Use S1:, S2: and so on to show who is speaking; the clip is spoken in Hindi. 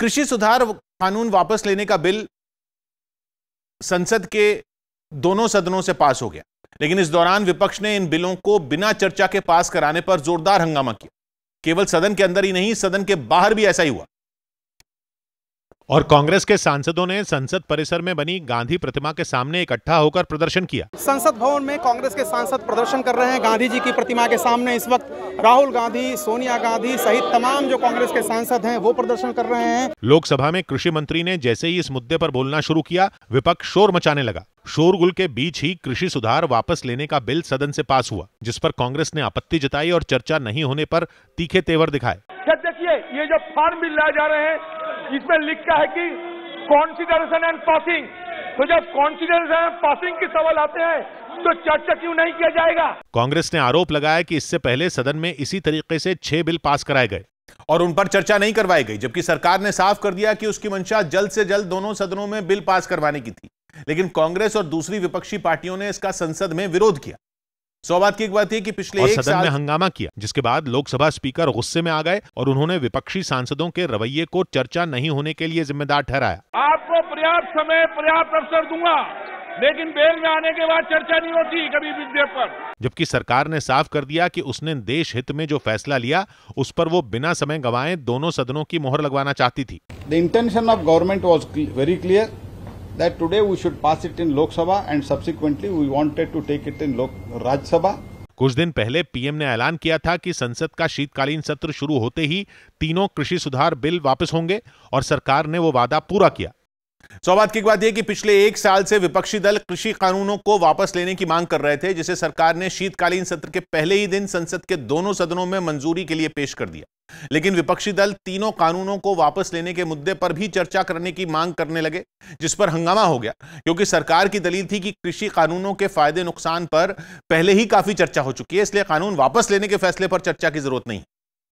S1: कृषि सुधार कानून वापस लेने का बिल संसद के दोनों सदनों से पास हो गया लेकिन इस दौरान विपक्ष ने इन बिलों को बिना चर्चा के पास कराने पर जोरदार हंगामा किया केवल सदन के अंदर ही नहीं सदन के बाहर भी ऐसा ही हुआ और कांग्रेस के सांसदों ने संसद परिसर में बनी गांधी प्रतिमा के सामने इकट्ठा होकर प्रदर्शन किया
S2: संसद भवन में कांग्रेस के सांसद प्रदर्शन कर रहे हैं गांधी जी की प्रतिमा के सामने इस वक्त राहुल गांधी सोनिया गांधी सहित तमाम जो कांग्रेस के सांसद हैं वो प्रदर्शन कर रहे हैं
S1: लोकसभा में कृषि मंत्री ने जैसे ही इस मुद्दे पर बोलना शुरू किया विपक्ष शोर मचाने लगा शोरगुल के बीच ही कृषि सुधार वापस लेने का बिल सदन से पास हुआ जिस पर कांग्रेस ने आपत्ति जताई और चर्चा नहीं होने पर तीखे तेवर दिखाए
S2: देखिए ये जो फॉर्म बिल लाए जा रहे हैं इसमें लिखा है कि कॉन्सिडरेशन एंड पासिंग तो जब कॉन्सिडरेशन एंड पासिंग के सवाल आते हैं तो चर्चा क्यों नहीं किया जाएगा
S1: कांग्रेस ने आरोप लगाया कि इससे पहले सदन में इसी तरीके से छह बिल पास कराए गए और उन पर चर्चा नहीं करवाई गई जबकि सरकार ने साफ कर दिया कि उसकी मंशा जल्द से जल्द दोनों सदनों में बिल पास करवाने की थी लेकिन कांग्रेस और दूसरी विपक्षी पार्टियों ने इसका संसद में विरोध किया सौ बात की एक बात है कि पिछले और एक सदन साल... में हंगामा किया जिसके बाद लोकसभा स्पीकर गुस्से में आ गए और उन्होंने विपक्षी सांसदों के रवैये को चर्चा नहीं होने के लिए जिम्मेदार ठहराया
S2: आपको पर्याप्त समय पर्याप्त अवसर दूंगा लेकिन बेल में आने के बाद चर्चा नहीं होती कभी विधेयक पर
S1: जबकि सरकार ने साफ कर दिया कि उसने देश हित में जो फैसला लिया उस पर वो बिना समय गवाए दोनों सदनों की मोहर लगवाना चाहती थी the intention of government was very clear that today we should pass it in
S2: Lok Sabha and subsequently we wanted to take it in Lok Rajya Sabha
S1: कुछ दिन पहले पीएम ने ऐलान किया था कि संसद का शीतकालीन सत्र शुरू होते ही तीनों कृषि सुधार बिल वापस होंगे और सरकार ने वो वादा पूरा किया सौबात की बात यह कि पिछले एक साल से विपक्षी दल कृषि कानूनों को वापस लेने की मांग कर रहे थे जिसे सरकार ने शीतकालीन सत्र के पहले ही दिन संसद के दोनों सदनों में मंजूरी के लिए पेश कर दिया लेकिन विपक्षी दल तीनों कानूनों को वापस लेने के मुद्दे पर भी चर्चा करने की मांग करने लगे जिस पर हंगामा हो गया क्योंकि सरकार की दलील थी कि कृषि कानूनों के फायदे नुकसान पर पहले ही काफी चर्चा हो चुकी है इसलिए कानून वापस लेने के फैसले पर चर्चा की जरूरत नहीं